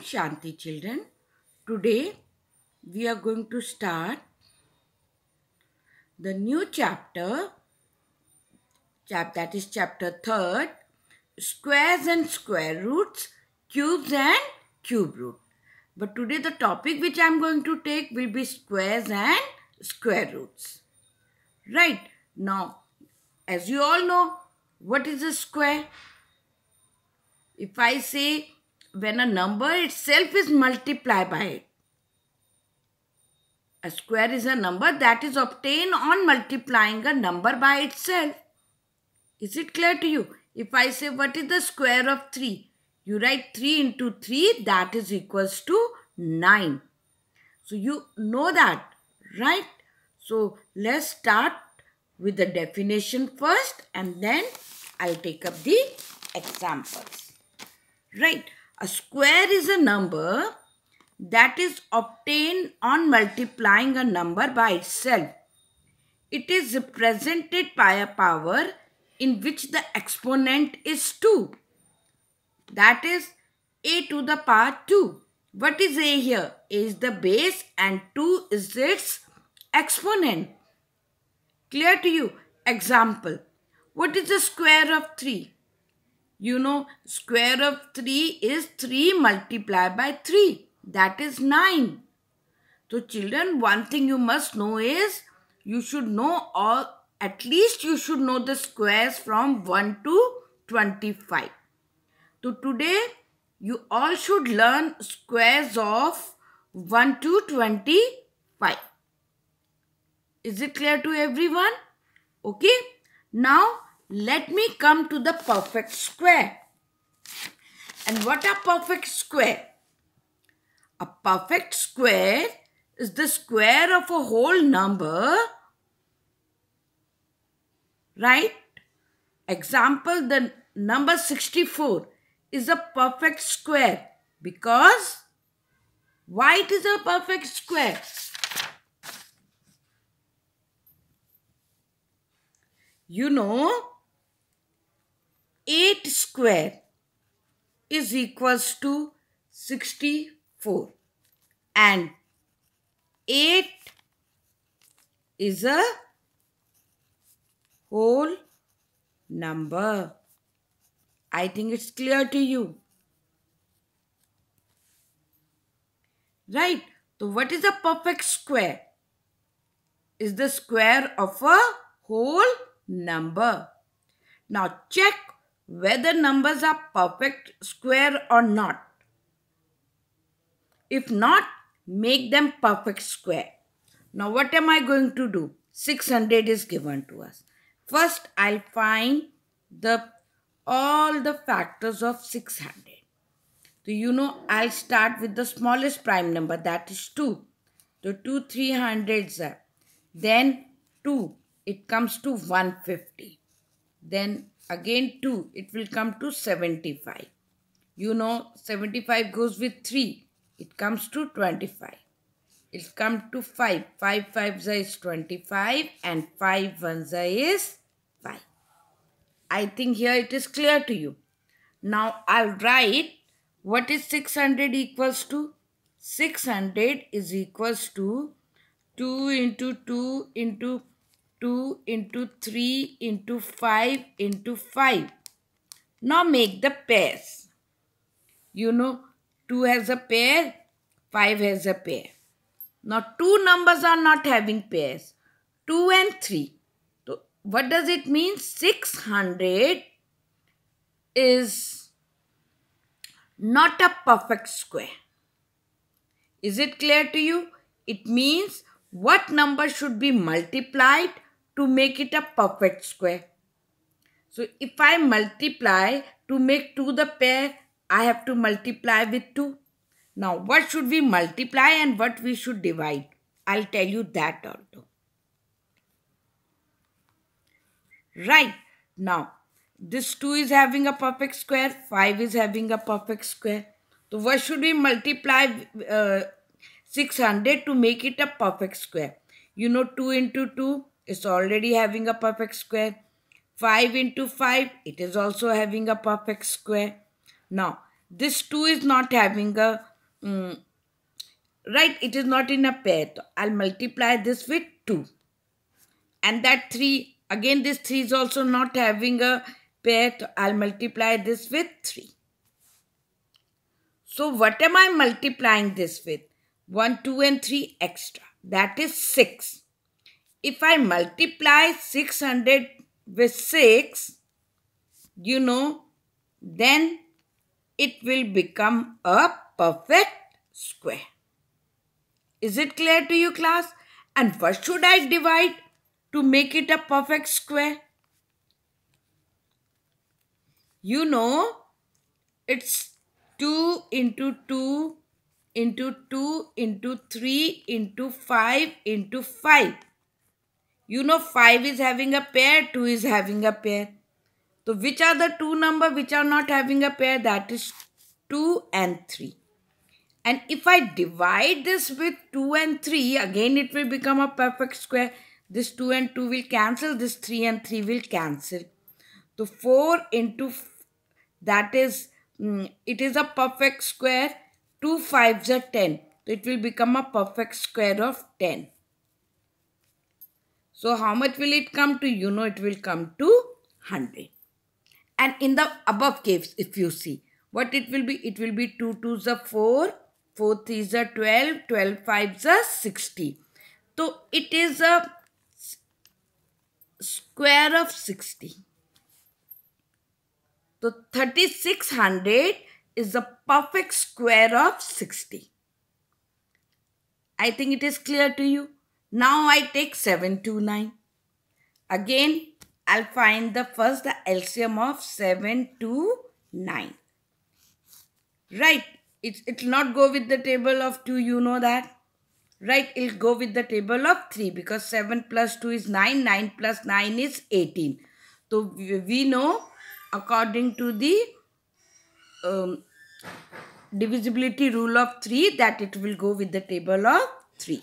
Shanti children. Today we are going to start the new chapter chap that is chapter 3rd squares and square roots cubes and cube root. But today the topic which I am going to take will be squares and square roots. Right. Now as you all know what is a square? If I say when a number itself is multiplied by it. A square is a number that is obtained on multiplying a number by itself. Is it clear to you? If I say what is the square of 3? You write 3 into 3 that is equals to 9. So you know that, right? So let's start with the definition first and then I'll take up the examples. Right. A square is a number that is obtained on multiplying a number by itself. It is represented by a power in which the exponent is 2. That is a to the power 2. What is a here? A is the base and 2 is its exponent. Clear to you? Example. What is the square of 3? You know, square of 3 is 3 multiplied by 3. That is 9. So children, one thing you must know is, you should know all, at least you should know the squares from 1 to 25. So today, you all should learn squares of 1 to 25. Is it clear to everyone? Okay. Now, let me come to the perfect square. And what a perfect square? A perfect square is the square of a whole number. Right? Example, the number 64 is a perfect square because white is a perfect square. You know, 8 square is equals to 64 and 8 is a whole number. I think it's clear to you. Right. So what is a perfect square? Is the square of a whole number. Now check whether numbers are perfect square or not. If not, make them perfect square. Now what am I going to do? 600 is given to us. First, I'll find the all the factors of 600. So you know I'll start with the smallest prime number that is 2. So 2 300s are. Then 2. It comes to 150. Then Again 2, it will come to 75. You know 75 goes with 3, it comes to 25. It comes to 5. 5 5 is 25 and 5 1s is 5. I think here it is clear to you. Now I'll write what is 600 equals to? 600 is equals to 2 into 2 into 2 into 3 into 5 into 5. Now make the pairs. You know 2 has a pair, 5 has a pair. Now two numbers are not having pairs. 2 and 3. So what does it mean? 600 is not a perfect square. Is it clear to you? It means what number should be multiplied to make it a perfect square. So if I multiply to make 2 the pair, I have to multiply with 2. Now what should we multiply and what we should divide? I'll tell you that also. Right. Now this 2 is having a perfect square. 5 is having a perfect square. So what should we multiply uh, 600 to make it a perfect square? You know 2 into 2 is already having a perfect square. 5 into 5, it is also having a perfect square. Now, this 2 is not having a, um, right, it is not in a pair. So I'll multiply this with 2. And that 3, again this 3 is also not having a pair. So I'll multiply this with 3. So what am I multiplying this with? 1, 2 and 3 extra. That is 6 if I multiply 600 with 6, you know, then it will become a perfect square. Is it clear to you class? And what should I divide to make it a perfect square? You know, it's 2 into 2 into 2 into 3 into 5 into 5. You know 5 is having a pair, 2 is having a pair. So which are the two number which are not having a pair? That is 2 and 3. And if I divide this with 2 and 3, again it will become a perfect square. This 2 and 2 will cancel, this 3 and 3 will cancel. So 4 into, that is, mm, it is a perfect square. 2 5s are 10. So it will become a perfect square of 10. So how much will it come to? You know it will come to 100. And in the above case, if you see, what it will be? It will be 2 to are 4, 4 3s are 12, 12 5 are 60. So it is a square of 60. So 3600 is the perfect square of 60. I think it is clear to you. Now I take 7 to 9. Again, I'll find the first LCM of 7 to 9. Right, it, it'll not go with the table of 2, you know that. Right, it'll go with the table of 3 because 7 plus 2 is 9, 9 plus 9 is 18. So we know according to the um, divisibility rule of 3 that it will go with the table of 3.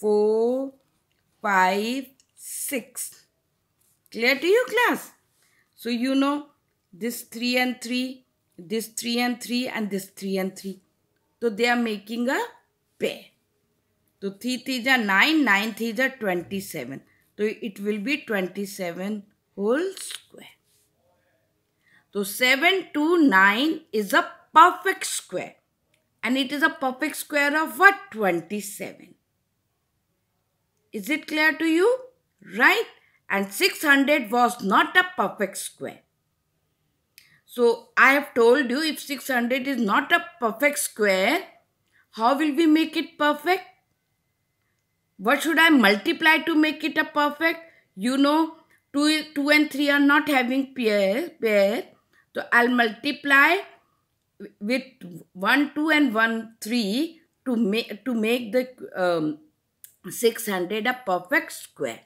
four, five, six. Clear to you class? So you know this 3 and 3, this 3 and 3 and this 3 and 3. So they are making a pair. So 3 3 are 9, 9 3 are 27. So it will be 27 whole square. So 7 to 9 is a perfect square. And it is a perfect square of what? 27. Is it clear to you? Right? And 600 was not a perfect square. So I have told you if 600 is not a perfect square, how will we make it perfect? What should I multiply to make it a perfect? You know, 2, 2 and 3 are not having pair, pair. So I'll multiply with 1, 2 and 1, 3 to make, to make the um, 600 a perfect square.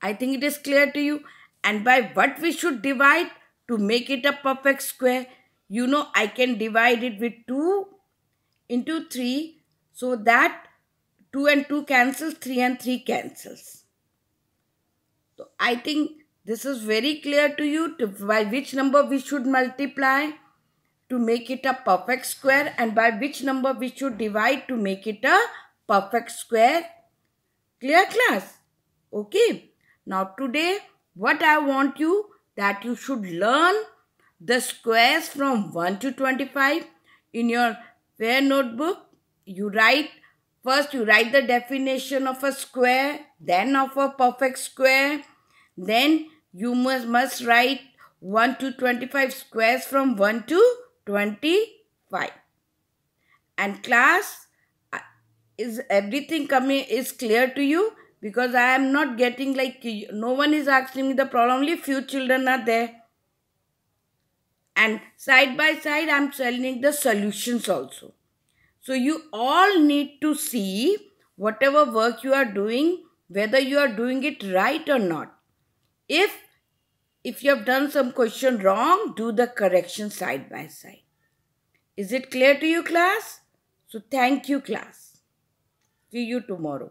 I think it is clear to you. And by what we should divide to make it a perfect square? You know, I can divide it with 2 into 3 so that 2 and 2 cancels, 3 and 3 cancels. So I think this is very clear to you to, by which number we should multiply to make it a perfect square and by which number we should divide to make it a perfect square. Clear class? Okay. Now today what I want you that you should learn the squares from 1 to 25 in your fair notebook. You write First, you write the definition of a square, then of a perfect square. Then you must, must write 1 to 25 squares from 1 to 25. And class, is everything coming is clear to you because i am not getting like no one is asking me the problem only few children are there and side by side i'm telling the solutions also so you all need to see whatever work you are doing whether you are doing it right or not if if you have done some question wrong do the correction side by side is it clear to you class so thank you class See you tomorrow.